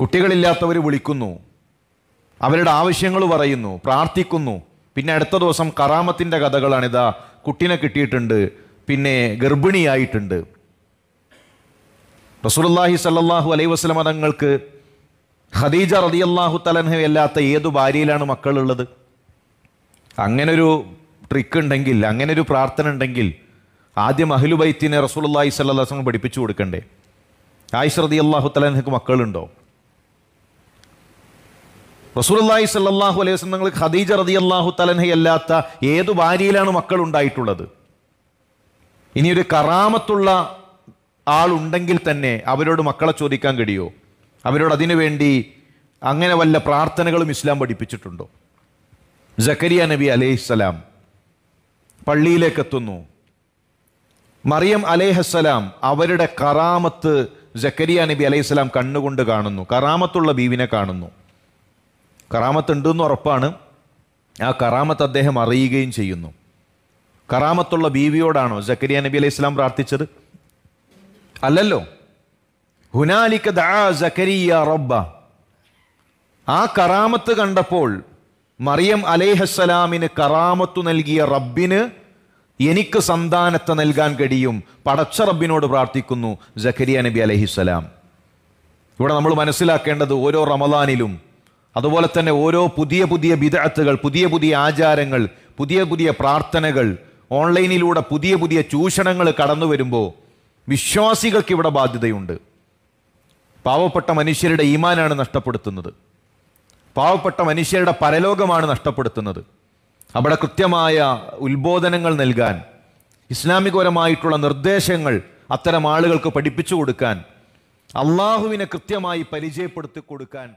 കുട്ടികളില്ലാത്തവർ വിളിക്കുന്നു അവരുടെ ആവശ്യങ്ങൾ പറയുന്നു പ്രാർത്ഥിക്കുന്നു പിന്നെ അടുത്ത ദിവസം കറാമത്തിൻ്റെ കഥകളാണിതാ കുട്ടിനെ കിട്ടിയിട്ടുണ്ട് പിന്നെ ഗർഭിണിയായിട്ടുണ്ട് റസൂലുല്ലാഹി സല്ലാഹു അലൈ വസല്ലം തങ്ങൾക്ക് ഖദീജ റതിയല്ലാഹു തലൻഹ അല്ലാത്ത ഏതു ഭാര്യയിലാണ് മക്കളുള്ളത് അങ്ങനൊരു ട്രിക്ക് ഉണ്ടെങ്കിൽ അങ്ങനൊരു പ്രാർത്ഥന ഉണ്ടെങ്കിൽ ആദ്യം അഹ്ലുബൈത്തിനെ റസൂലുല്ലാഹി സല്ലാഹു വസ്ലം പഠിപ്പിച്ചു കൊടുക്കണ്ടേ ആയിഷ് റതിയല്ലാഹു തലൻഹക്ക് മക്കളുണ്ടോ റസൂലി സല്ലാഹു അലൈഹി വസ്ലം നിങ്ങൾ ഖദീജ റതി അള്ളാഹു തലൻഹയല്ലാത്ത ഏത് ഭാര്യയിലാണ് മക്കൾ ഉണ്ടായിട്ടുള്ളത് ഇനിയൊരു കറാമത്തുള്ള ആളുണ്ടെങ്കിൽ തന്നെ അവരോട് മക്കളെ ചോദിക്കാൻ കഴിയുമോ അവരോട് അതിനു വേണ്ടി അങ്ങനെ വല്ല പ്രാർത്ഥനകളും ഇസ്ലാം പഠിപ്പിച്ചിട്ടുണ്ടോ ജക്കരിയ നബി അലൈഹിസ്സലാം പള്ളിയിലേക്ക് എത്തുന്നു മറിയം അലേഹസ്സലാം അവരുടെ കറാമത്ത് ജക്കരിയ നബി അലൈഹിസ്സലാം കണ്ണുകൊണ്ട് കാണുന്നു കറാമത്തുള്ള ബീവിനെ കാണുന്നു എന്ന് ഉറപ്പാണ് ആ കറാമത്ത് അദ്ദേഹം അറിയുകയും ചെയ്യുന്നു കറാമത്തുള്ള ബീവിയോടാണോ ജക്കരിയ നബി അലൈഹി ഇസ്ലാം പ്രാർത്ഥിച്ചത് അല്ലല്ലോ ഹുനാലിക്ക ദാ റബ്ബ ആ കറാമത്ത് കണ്ടപ്പോൾ മറിയം അലേഹസ്സലാമിന് കറാമത്തു നൽകിയ റബ്ബിന് എനിക്ക് സന്താനത്തെ നൽകാൻ കഴിയും പടച്ച റബ്ബിനോട് പ്രാർത്ഥിക്കുന്നു ജക്കരിയ നബി അലഹിസ്സലാം ഇവിടെ നമ്മൾ മനസ്സിലാക്കേണ്ടത് ഓരോ റമദാനിലും അതുപോലെ തന്നെ ഓരോ പുതിയ പുതിയ വിദഗ്ധകൾ പുതിയ പുതിയ ആചാരങ്ങൾ പുതിയ പുതിയ പ്രാർത്ഥനകൾ ഓൺലൈനിലൂടെ പുതിയ പുതിയ ചൂഷണങ്ങൾ കടന്നു വരുമ്പോൾ വിശ്വാസികൾക്ക് ഇവിടെ ബാധ്യതയുണ്ട് പാവപ്പെട്ട മനുഷ്യരുടെ ഈമാനാണ് നഷ്ടപ്പെടുത്തുന്നത് പാവപ്പെട്ട മനുഷ്യരുടെ പരലോകമാണ് നഷ്ടപ്പെടുത്തുന്നത് അവിടെ കൃത്യമായ ഉത്ബോധനങ്ങൾ നൽകാൻ ഇസ്ലാമികപരമായിട്ടുള്ള നിർദ്ദേശങ്ങൾ അത്തരം ആളുകൾക്ക് പഠിപ്പിച്ചു കൊടുക്കാൻ അള്ളാഹുവിനെ കൃത്യമായി പരിചയപ്പെടുത്തി കൊടുക്കാൻ